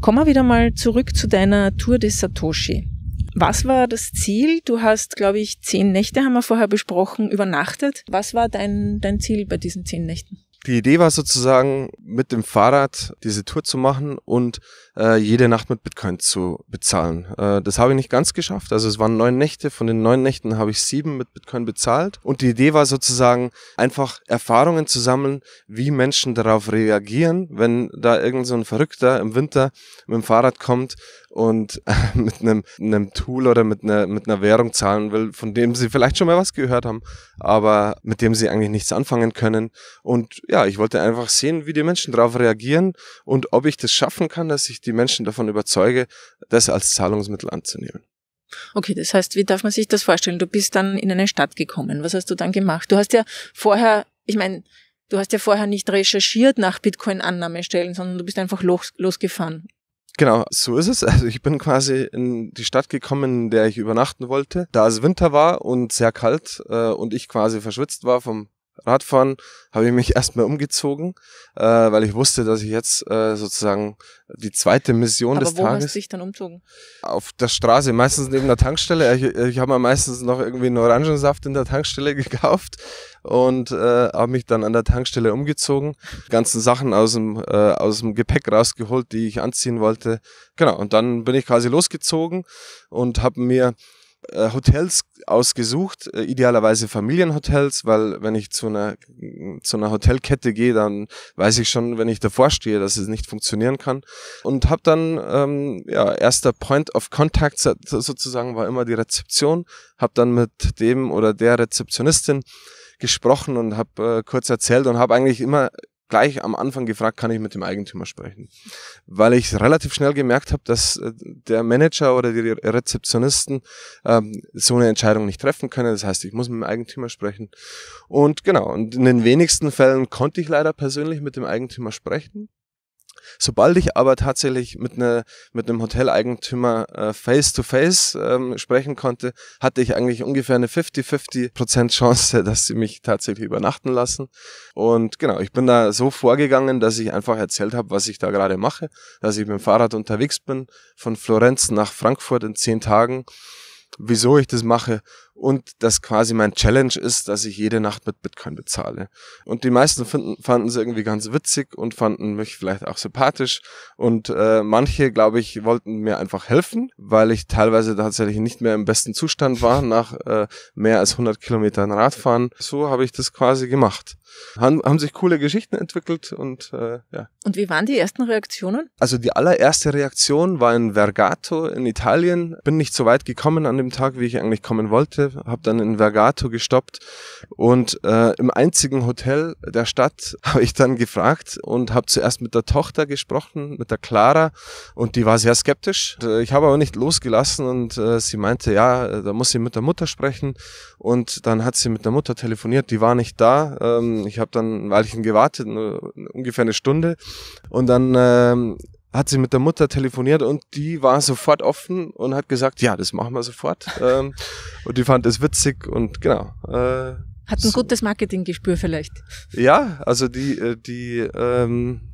kommen wir wieder mal zurück zu deiner Tour des Satoshi. Was war das Ziel? Du hast, glaube ich, zehn Nächte, haben wir vorher besprochen, übernachtet. Was war dein, dein Ziel bei diesen zehn Nächten? Die Idee war sozusagen, mit dem Fahrrad diese Tour zu machen und äh, jede Nacht mit Bitcoin zu bezahlen. Äh, das habe ich nicht ganz geschafft. Also es waren neun Nächte. Von den neun Nächten habe ich sieben mit Bitcoin bezahlt. Und die Idee war sozusagen einfach Erfahrungen zu sammeln, wie Menschen darauf reagieren, wenn da irgend so ein Verrückter im Winter mit dem Fahrrad kommt und äh, mit einem, einem Tool oder mit einer, mit einer Währung zahlen will, von dem sie vielleicht schon mal was gehört haben, aber mit dem sie eigentlich nichts anfangen können. Und ja, ich wollte einfach sehen, wie die Menschen darauf reagieren und ob ich das schaffen kann, dass ich die Menschen davon überzeuge, das als Zahlungsmittel anzunehmen. Okay, das heißt, wie darf man sich das vorstellen? Du bist dann in eine Stadt gekommen. Was hast du dann gemacht? Du hast ja vorher, ich meine, du hast ja vorher nicht recherchiert nach Bitcoin-Annahmestellen, sondern du bist einfach los, losgefahren. Genau, so ist es. Also ich bin quasi in die Stadt gekommen, in der ich übernachten wollte, da es Winter war und sehr kalt äh, und ich quasi verschwitzt war vom Radfahren habe ich mich erstmal umgezogen, äh, weil ich wusste, dass ich jetzt äh, sozusagen die zweite Mission Aber des wo Tages. Wo hast du dich dann umzogen? Auf der Straße, meistens neben der Tankstelle. Ich, ich habe mir meistens noch irgendwie einen Orangensaft in der Tankstelle gekauft und äh, habe mich dann an der Tankstelle umgezogen, ganzen Sachen aus dem, äh, aus dem Gepäck rausgeholt, die ich anziehen wollte. Genau, und dann bin ich quasi losgezogen und habe mir äh, Hotels ausgesucht, äh, idealerweise Familienhotels, weil wenn ich zu einer, zu einer Hotelkette gehe, dann weiß ich schon, wenn ich davor stehe, dass es nicht funktionieren kann. Und habe dann, ähm, ja, erster Point of Contact sozusagen war immer die Rezeption, habe dann mit dem oder der Rezeptionistin gesprochen und habe äh, kurz erzählt und habe eigentlich immer gleich am Anfang gefragt, kann ich mit dem Eigentümer sprechen? Weil ich relativ schnell gemerkt habe, dass äh, der Manager oder die Rezeptionisten ähm, so eine Entscheidung nicht treffen können. Das heißt, ich muss mit dem Eigentümer sprechen. Und genau, und in den wenigsten Fällen konnte ich leider persönlich mit dem Eigentümer sprechen. Sobald ich aber tatsächlich mit, ne, mit einem Hoteleigentümer äh, face to face ähm, sprechen konnte, hatte ich eigentlich ungefähr eine 50-50% Chance, dass sie mich tatsächlich übernachten lassen. Und genau, ich bin da so vorgegangen, dass ich einfach erzählt habe, was ich da gerade mache, dass ich mit dem Fahrrad unterwegs bin, von Florenz nach Frankfurt in zehn Tagen wieso ich das mache und dass quasi mein Challenge ist, dass ich jede Nacht mit Bitcoin bezahle. Und die meisten finden, fanden es irgendwie ganz witzig und fanden mich vielleicht auch sympathisch und äh, manche, glaube ich, wollten mir einfach helfen, weil ich teilweise tatsächlich nicht mehr im besten Zustand war nach äh, mehr als 100 Kilometern Radfahren. So habe ich das quasi gemacht. Han, haben sich coole Geschichten entwickelt und äh, ja. Und wie waren die ersten Reaktionen? Also die allererste Reaktion war in Vergato in Italien. Bin nicht so weit gekommen an dem Tag, wie ich eigentlich kommen wollte Karte, habe dann in Vergato gestoppt und äh, im einzigen Hotel der Stadt habe ich dann gefragt und habe zuerst mit der Tochter gesprochen, mit der Clara und die war sehr skeptisch. Äh, ich habe aber nicht losgelassen und äh, sie meinte, ja, da muss sie mit der Mutter sprechen und dann hat sie mit der Mutter telefoniert, die war nicht da. Ähm, ich habe dann ein Weilchen gewartet, ungefähr eine Stunde und dann ähm, hat sie mit der Mutter telefoniert und die war sofort offen und hat gesagt, ja, das machen wir sofort. ähm, und die fand es witzig und genau. Äh, hat ein so. gutes Marketinggespür vielleicht. Ja, also die, äh, die ähm,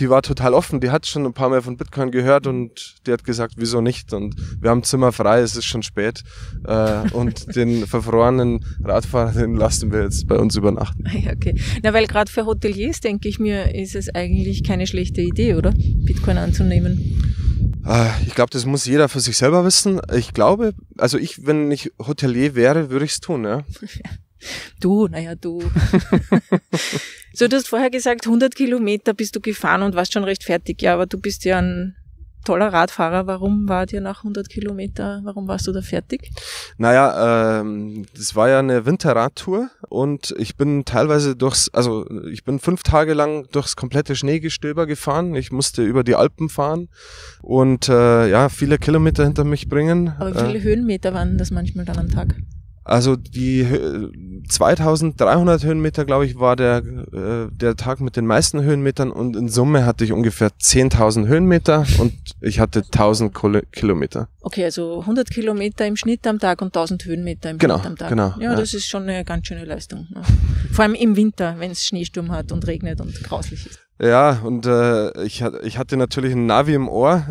die war total offen, die hat schon ein paar Mal von Bitcoin gehört und die hat gesagt, wieso nicht? Und wir haben Zimmer frei, es ist schon spät. Äh, und den verfrorenen Radfahrer, den lassen wir jetzt bei uns übernachten. Okay. Na, weil gerade für Hoteliers, denke ich mir, ist es eigentlich keine schlechte Idee, oder? Bitcoin anzunehmen. Ah, ich glaube, das muss jeder für sich selber wissen. Ich glaube, also ich, wenn ich Hotelier wäre, würde ich es tun, ja. Du, naja, du. so, du hast vorher gesagt, 100 Kilometer bist du gefahren und warst schon recht fertig. Ja, aber du bist ja ein toller Radfahrer. Warum war dir nach 100 Kilometer, warum warst du da fertig? Naja, ähm, das war ja eine Winterradtour und ich bin teilweise durchs, also ich bin fünf Tage lang durchs komplette Schneegestöber gefahren. Ich musste über die Alpen fahren und äh, ja, viele Kilometer hinter mich bringen. Aber wie viele äh, Höhenmeter waren das manchmal dann am Tag? Also die 2300 äh, Höhenmeter, glaube ich, war der, äh, der Tag mit den meisten Höhenmetern und in Summe hatte ich ungefähr 10.000 Höhenmeter und ich hatte 1000 Kilometer. Okay, also 100 Kilometer im Schnitt am Tag und 1000 Höhenmeter im genau, Schnitt am Tag. Genau, ja, ja, das ist schon eine ganz schöne Leistung. Ne? Vor allem im Winter, wenn es Schneesturm hat und regnet und grauslich ist. Ja, und äh, ich, ich hatte natürlich ein Navi im Ohr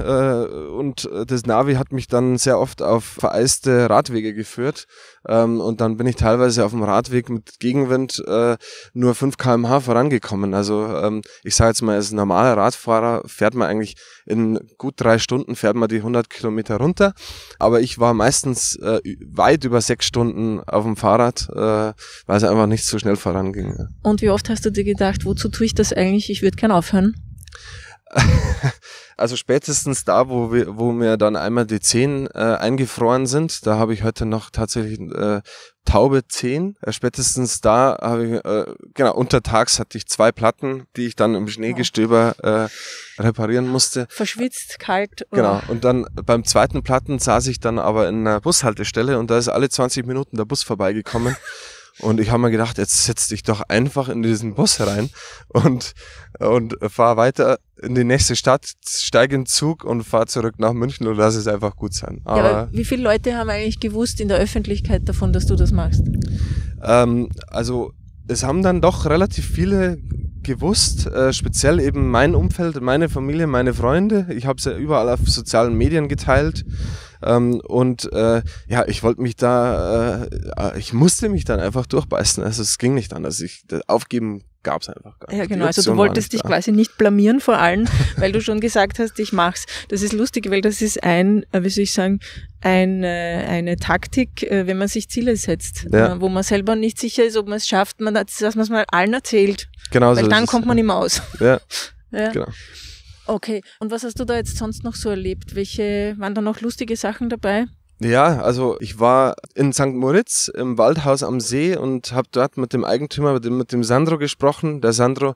äh, und äh, das Navi hat mich dann sehr oft auf vereiste Radwege geführt ähm, und dann bin ich teilweise auf dem Radweg mit Gegenwind äh, nur 5 kmh vorangekommen. Also ähm, ich sage jetzt mal, als normaler Radfahrer fährt man eigentlich in gut drei Stunden fährt man die 100 Kilometer runter. Aber ich war meistens äh, weit über sechs Stunden auf dem Fahrrad, äh, weil es einfach nicht so schnell voranging. Und wie oft hast du dir gedacht, wozu tue ich das eigentlich? Ich würde gern aufhören. also spätestens da, wo, wir, wo mir dann einmal die Zehen äh, eingefroren sind, da habe ich heute noch tatsächlich äh, taube Zehen. Äh, spätestens da habe ich, äh, genau, untertags hatte ich zwei Platten, die ich dann im Schneegestöber äh, reparieren musste. Verschwitzt, kalt. Oder? Genau, und dann beim zweiten Platten saß ich dann aber in einer Bushaltestelle und da ist alle 20 Minuten der Bus vorbeigekommen. Und ich habe mir gedacht, jetzt setz dich doch einfach in diesen Bus rein und, und fahr weiter in die nächste Stadt, steig in den Zug und fahr zurück nach München und lass es einfach gut sein. Aber, ja, aber wie viele Leute haben eigentlich gewusst in der Öffentlichkeit davon, dass du das machst? Ähm, also es haben dann doch relativ viele gewusst, äh, speziell eben mein Umfeld, meine Familie, meine Freunde. Ich habe es ja überall auf sozialen Medien geteilt. Ähm, und äh, ja, ich wollte mich da, äh, äh, ich musste mich dann einfach durchbeißen. Also es ging nicht anders. Ich, aufgeben gab es einfach gar nicht. Ja, genau. Also du wolltest dich da. quasi nicht blamieren vor allen, weil du schon gesagt hast, ich mach's. Das ist lustig, weil das ist ein, äh, wie soll ich sagen, eine, äh, eine Taktik, wenn man sich Ziele setzt, ja. wo man selber nicht sicher ist, ob man es schafft, man, dass man es mal allen erzählt. Genau weil so dann kommt man immer aus. Ja. ja. Genau. Okay, und was hast du da jetzt sonst noch so erlebt? Welche waren da noch lustige Sachen dabei? Ja, also ich war in St. Moritz im Waldhaus am See und habe dort mit dem Eigentümer, mit dem, Sandro gesprochen. Der Sandro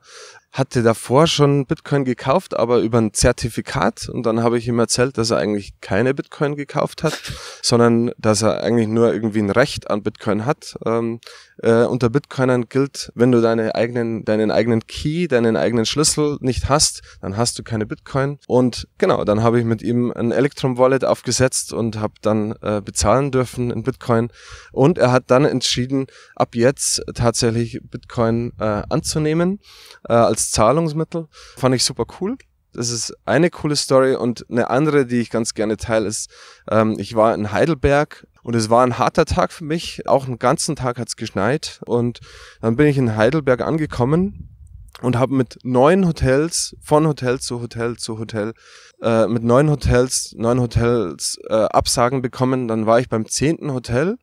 hatte davor schon Bitcoin gekauft, aber über ein Zertifikat. Und dann habe ich ihm erzählt, dass er eigentlich keine Bitcoin gekauft hat, sondern dass er eigentlich nur irgendwie ein Recht an Bitcoin hat. Ähm, äh, unter Bitcoinern gilt, wenn du deine eigenen, deinen eigenen Key, deinen eigenen Schlüssel nicht hast, dann hast du keine Bitcoin. Und genau, dann habe ich mit ihm ein Electrum-Wallet aufgesetzt und habe dann äh, bezahlen dürfen in Bitcoin. Und er hat dann entschieden, ab jetzt tatsächlich Bitcoin äh, anzunehmen äh, als als Zahlungsmittel. Fand ich super cool. Das ist eine coole Story und eine andere, die ich ganz gerne teile, ist, ähm, ich war in Heidelberg und es war ein harter Tag für mich. Auch einen ganzen Tag hat es geschneit und dann bin ich in Heidelberg angekommen und habe mit neun Hotels, von Hotel zu Hotel zu Hotel, äh, mit neun Hotels, neun Hotels äh, Absagen bekommen. Dann war ich beim zehnten Hotel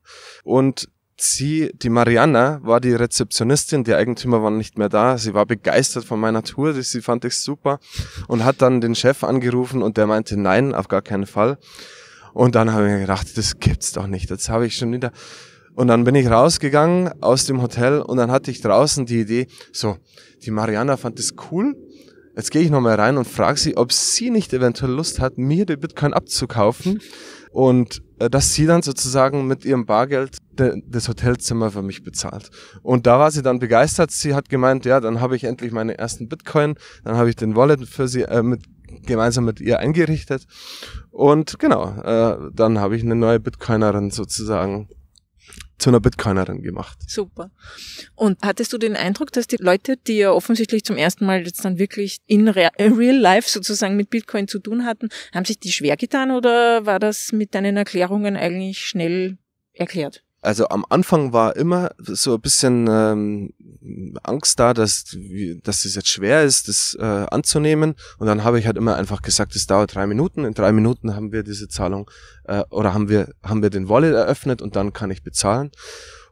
und sie, die Mariana, war die Rezeptionistin, die Eigentümer waren nicht mehr da. Sie war begeistert von meiner Tour, sie fand ich super und hat dann den Chef angerufen und der meinte, nein, auf gar keinen Fall. Und dann habe ich mir gedacht, das gibt's doch nicht. das habe ich schon wieder. Und dann bin ich rausgegangen aus dem Hotel und dann hatte ich draußen die Idee, so, die Mariana fand das cool. Jetzt gehe ich nochmal rein und frage sie, ob sie nicht eventuell Lust hat, mir den Bitcoin abzukaufen und äh, dass sie dann sozusagen mit ihrem Bargeld de, das Hotelzimmer für mich bezahlt. Und da war sie dann begeistert. Sie hat gemeint, ja, dann habe ich endlich meine ersten Bitcoin, dann habe ich den Wallet für sie äh, mit gemeinsam mit ihr eingerichtet. Und genau, äh, dann habe ich eine neue Bitcoinerin sozusagen zu einer Bitcoinerin gemacht. Super. Und hattest du den Eindruck, dass die Leute, die ja offensichtlich zum ersten Mal jetzt dann wirklich in äh, real life sozusagen mit Bitcoin zu tun hatten, haben sich die schwer getan oder war das mit deinen Erklärungen eigentlich schnell erklärt? also am Anfang war immer so ein bisschen ähm, Angst da, dass, dass es jetzt schwer ist, das äh, anzunehmen. Und dann habe ich halt immer einfach gesagt, es dauert drei Minuten. In drei Minuten haben wir diese Zahlung äh, oder haben wir, haben wir den Wallet eröffnet und dann kann ich bezahlen.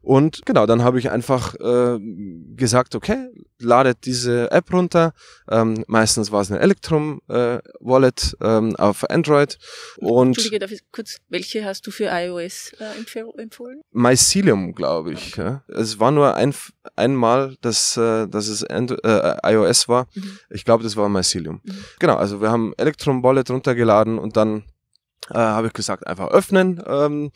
Und genau, dann habe ich einfach äh, gesagt, okay, ladet diese App runter. Ähm, meistens war es eine Electrum-Wallet äh, ähm, auf Android. Und Entschuldige, darf ich kurz, welche hast du für iOS äh, empfohlen? Mycelium, glaube ich. Okay. Ja. Es war nur ein, einmal, dass, äh, dass es Andro äh, iOS war. Mhm. Ich glaube, das war Mycelium. Mhm. Genau, also wir haben Electrum-Wallet runtergeladen und dann äh, habe ich gesagt, einfach öffnen. Ähm,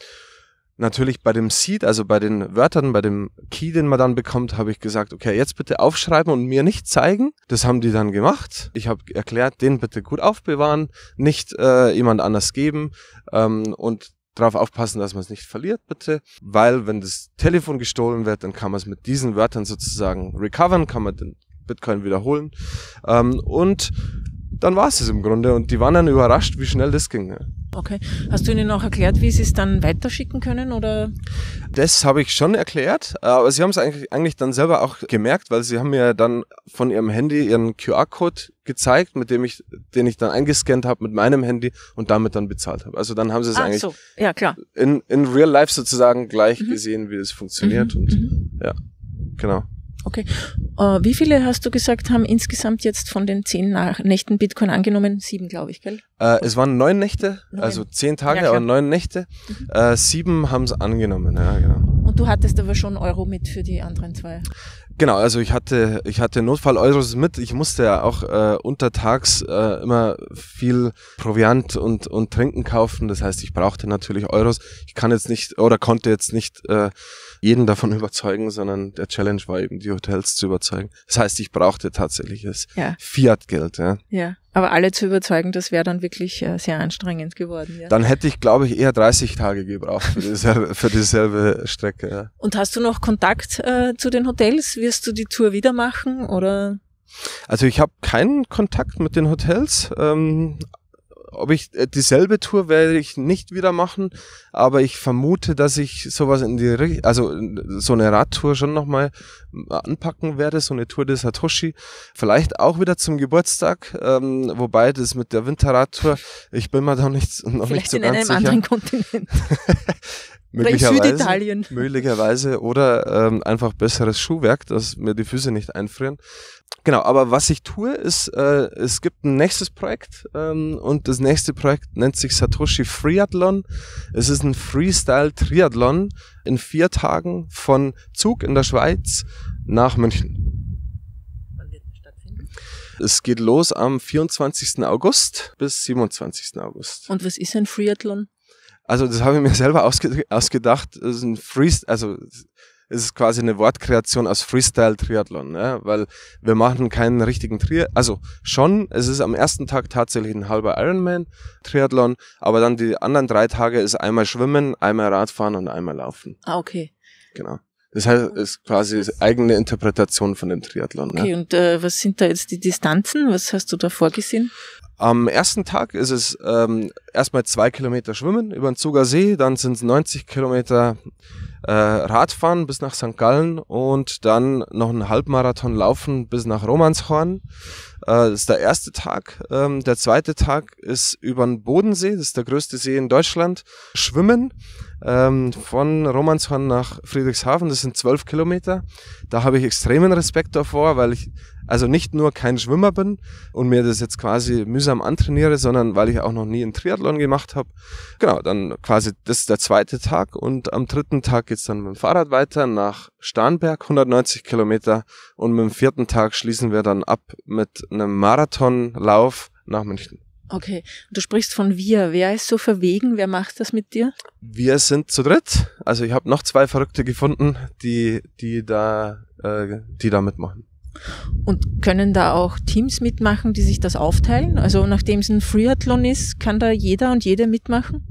natürlich bei dem Seed, also bei den Wörtern, bei dem Key, den man dann bekommt, habe ich gesagt, okay, jetzt bitte aufschreiben und mir nicht zeigen. Das haben die dann gemacht. Ich habe erklärt, den bitte gut aufbewahren, nicht äh, jemand anders geben ähm, und darauf aufpassen, dass man es nicht verliert, bitte. Weil wenn das Telefon gestohlen wird, dann kann man es mit diesen Wörtern sozusagen recovern, kann man den Bitcoin wiederholen. Ähm, und dann war es es im Grunde und die waren dann überrascht, wie schnell das ging. Okay. Hast du ihnen auch erklärt, wie sie es dann weiterschicken können oder? Das habe ich schon erklärt, aber sie haben es eigentlich, eigentlich dann selber auch gemerkt, weil sie haben mir dann von ihrem Handy ihren QR-Code gezeigt, mit dem ich, den ich dann eingescannt habe mit meinem Handy und damit dann bezahlt habe. Also dann haben sie es Ach eigentlich so. ja, klar. In, in real life sozusagen gleich mhm. gesehen, wie das funktioniert mhm. und mhm. ja, genau. Okay. Uh, wie viele hast du gesagt, haben insgesamt jetzt von den zehn Nach Nächten Bitcoin angenommen? Sieben, glaube ich, gell? Äh, es waren neun Nächte, neun. also zehn Tage, ja, aber neun Nächte. Mhm. Äh, sieben haben es angenommen, ja, genau. Und du hattest aber schon Euro mit für die anderen zwei? Genau, also ich hatte, ich hatte Notfall Euros mit. Ich musste ja auch äh, untertags äh, immer viel Proviant und, und Trinken kaufen. Das heißt, ich brauchte natürlich Euros. Ich kann jetzt nicht oder konnte jetzt nicht äh, jeden davon überzeugen, sondern der Challenge war eben, die Hotels zu überzeugen. Das heißt, ich brauchte tatsächliches ja. Fiat-Geld. Ja. ja. Aber alle zu überzeugen, das wäre dann wirklich äh, sehr anstrengend geworden. Ja. Dann hätte ich, glaube ich, eher 30 Tage gebraucht für, dieselbe, für dieselbe Strecke. Ja. Und hast du noch Kontakt äh, zu den Hotels? Wirst du die Tour wieder machen oder? Also ich habe keinen Kontakt mit den Hotels, ähm, ob ich äh, dieselbe Tour werde ich nicht wieder machen, aber ich vermute, dass ich sowas in die also äh, so eine Radtour schon nochmal äh, anpacken werde, so eine Tour des Satoshi. Vielleicht auch wieder zum Geburtstag, ähm, wobei das mit der Winterradtour, ich bin mir da noch nicht, noch Vielleicht nicht so in ganz einem sicher. anderen Kontinent. Möglicherweise, möglicherweise oder ähm, einfach besseres Schuhwerk, dass mir die Füße nicht einfrieren. Genau, aber was ich tue, ist, äh, es gibt ein nächstes Projekt ähm, und das nächste Projekt nennt sich Satoshi Freeathlon. Es ist ein Freestyle-Triathlon in vier Tagen von Zug in der Schweiz nach München. Wann wird das stattfinden? Es geht los am 24. August bis 27. August. Und was ist ein Freeathlon? Also das habe ich mir selber ausge ausgedacht. Das ist ein Freestyle, also es ist quasi eine Wortkreation aus Freestyle-Triathlon, ne? weil wir machen keinen richtigen Triathlon, also schon, es ist am ersten Tag tatsächlich ein halber Ironman-Triathlon, aber dann die anderen drei Tage ist einmal Schwimmen, einmal Radfahren und einmal Laufen. Ah, okay. Genau. Das heißt, es ist quasi eigene Interpretation von dem Triathlon. Ne? Okay, ne? und äh, was sind da jetzt die Distanzen? Was hast du da vorgesehen? Am ersten Tag ist es ähm, erstmal zwei Kilometer Schwimmen über den Zuger See, dann sind es 90 Kilometer äh, Radfahren bis nach St. Gallen und dann noch einen Halbmarathon laufen bis nach Romanshorn. Äh, das ist der erste Tag. Ähm, der zweite Tag ist über den Bodensee, das ist der größte See in Deutschland, schwimmen. Ähm, von Romanshorn nach Friedrichshafen, das sind zwölf Kilometer. Da habe ich extremen Respekt davor, weil ich also nicht nur kein Schwimmer bin und mir das jetzt quasi mühsam antrainiere, sondern weil ich auch noch nie einen Triathlon gemacht habe. Genau, dann quasi, das ist der zweite Tag und am dritten Tag geht's dann mit dem Fahrrad weiter nach Starnberg, 190 Kilometer und mit dem vierten Tag schließen wir dann ab mit einem Marathonlauf nach München. Okay, du sprichst von wir. Wer ist so verwegen? Wer macht das mit dir? Wir sind zu dritt. Also ich habe noch zwei Verrückte gefunden, die, die da, äh, die da mitmachen. Und können da auch Teams mitmachen, die sich das aufteilen? Also nachdem es ein Freeathlon ist, kann da jeder und jede mitmachen?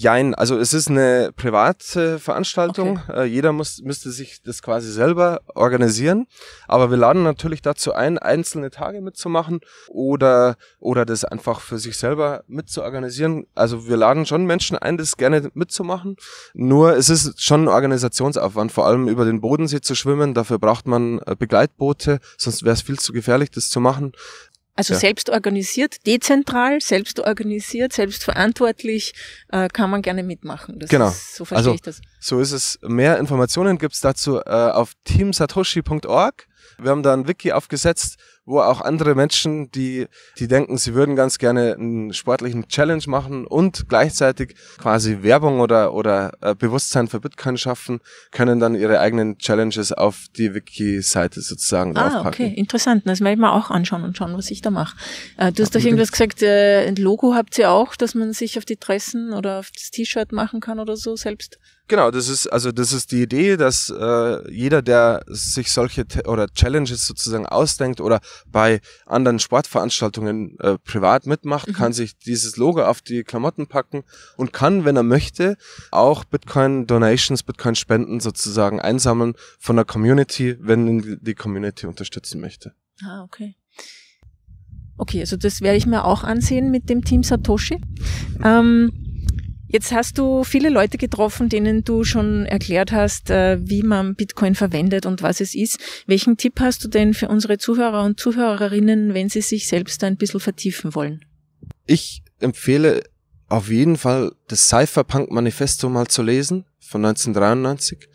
Jein, also es ist eine private Veranstaltung. Okay. Äh, jeder muss, müsste sich das quasi selber organisieren. Aber wir laden natürlich dazu ein, einzelne Tage mitzumachen oder, oder das einfach für sich selber mitzuorganisieren. Also wir laden schon Menschen ein, das gerne mitzumachen. Nur es ist schon ein Organisationsaufwand, vor allem über den Bodensee zu schwimmen. Dafür braucht man äh, Begleitboote, sonst wäre es viel zu gefährlich, das zu machen. Also ja. selbst organisiert, dezentral, selbst organisiert, selbstverantwortlich äh, kann man gerne mitmachen. Das genau. Ist, so also verstehe also, ich das. So ist es. Mehr Informationen gibt's dazu äh, auf teamsatoshi.org. Wir haben da ein Wiki aufgesetzt, wo auch andere Menschen, die, die denken, sie würden ganz gerne einen sportlichen Challenge machen und gleichzeitig quasi Werbung oder, oder äh, Bewusstsein für Bitcoin schaffen, können dann ihre eigenen Challenges auf die Wiki-Seite sozusagen ah, draufpacken. okay, interessant. Das werde ich mir auch anschauen und schauen, was ich da mache. Äh, du hast doch irgendwas gesagt, äh, ein Logo habt ihr auch, dass man sich auf die Dressen oder auf das T-Shirt machen kann oder so selbst? Genau, das ist also das ist die Idee, dass äh, jeder, der sich solche oder Challenges sozusagen ausdenkt oder bei anderen Sportveranstaltungen äh, privat mitmacht, mhm. kann sich dieses Logo auf die Klamotten packen und kann, wenn er möchte, auch Bitcoin Donations, Bitcoin Spenden sozusagen einsammeln von der Community, wenn die Community unterstützen möchte. Ah, okay. Okay, also das werde ich mir auch ansehen mit dem Team Satoshi. Ähm, Jetzt hast du viele Leute getroffen, denen du schon erklärt hast, äh, wie man Bitcoin verwendet und was es ist. Welchen Tipp hast du denn für unsere Zuhörer und Zuhörerinnen, wenn sie sich selbst ein bisschen vertiefen wollen? Ich empfehle auf jeden Fall das Cypherpunk Manifesto mal zu lesen von 1993.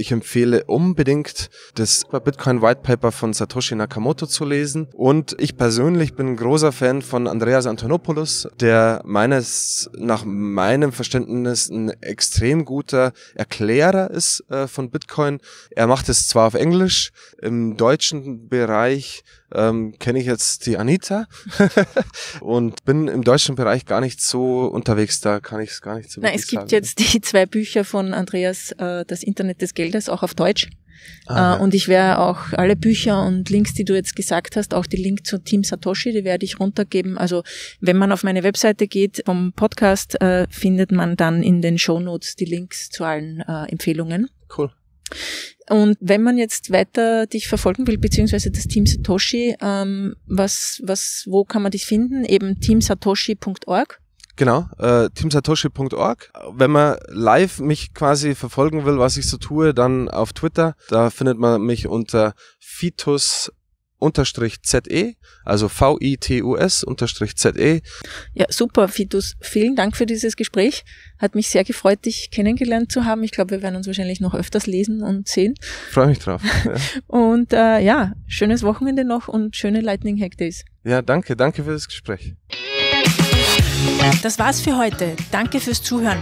Ich empfehle unbedingt das Bitcoin White Paper von Satoshi Nakamoto zu lesen. Und ich persönlich bin ein großer Fan von Andreas Antonopoulos, der meines, nach meinem Verständnis ein extrem guter Erklärer ist äh, von Bitcoin. Er macht es zwar auf Englisch, im deutschen Bereich ähm, kenne ich jetzt die Anita und bin im deutschen Bereich gar nicht so unterwegs, da kann ich es gar nicht so Nein, es gibt sagen. jetzt die zwei Bücher von Andreas, äh, das Internet des Geldes erzählt auch auf Deutsch. Ah, äh, und ich werde auch alle Bücher und Links, die du jetzt gesagt hast, auch die Link zu Team Satoshi, die werde ich runtergeben. Also wenn man auf meine Webseite geht vom Podcast, äh, findet man dann in den Show die Links zu allen äh, Empfehlungen. Cool. Und wenn man jetzt weiter dich verfolgen will, beziehungsweise das Team Satoshi, ähm, was, was, wo kann man dich finden? Eben teamsatoshi.org. Genau, äh, teamsatoshi.org. Wenn man live mich quasi verfolgen will, was ich so tue, dann auf Twitter. Da findet man mich unter Fitus ZE, also V-I-T-U-S unterstrich ZE. Ja, super, Fitus. Vielen Dank für dieses Gespräch. Hat mich sehr gefreut, dich kennengelernt zu haben. Ich glaube, wir werden uns wahrscheinlich noch öfters lesen und sehen. Freue mich drauf. und äh, ja, schönes Wochenende noch und schöne Lightning Hack Days. Ja, danke, danke für das Gespräch. Das war's für heute. Danke fürs Zuhören.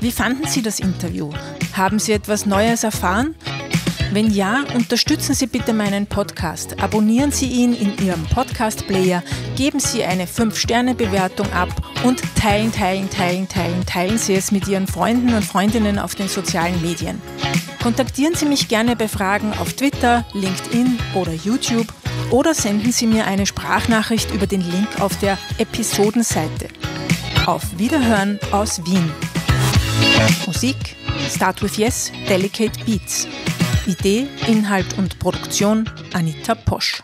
Wie fanden Sie das Interview? Haben Sie etwas Neues erfahren? Wenn ja, unterstützen Sie bitte meinen Podcast. Abonnieren Sie ihn in Ihrem Podcast-Player, geben Sie eine 5-Sterne-Bewertung ab und teilen, teilen, teilen, teilen, teilen Sie es mit Ihren Freunden und Freundinnen auf den sozialen Medien. Kontaktieren Sie mich gerne bei Fragen auf Twitter, LinkedIn oder YouTube oder senden Sie mir eine Sprachnachricht über den Link auf der Episodenseite. Auf Wiederhören aus Wien. Musik Start with Yes, Delicate Beats. Idee, Inhalt und Produktion Anita Posch.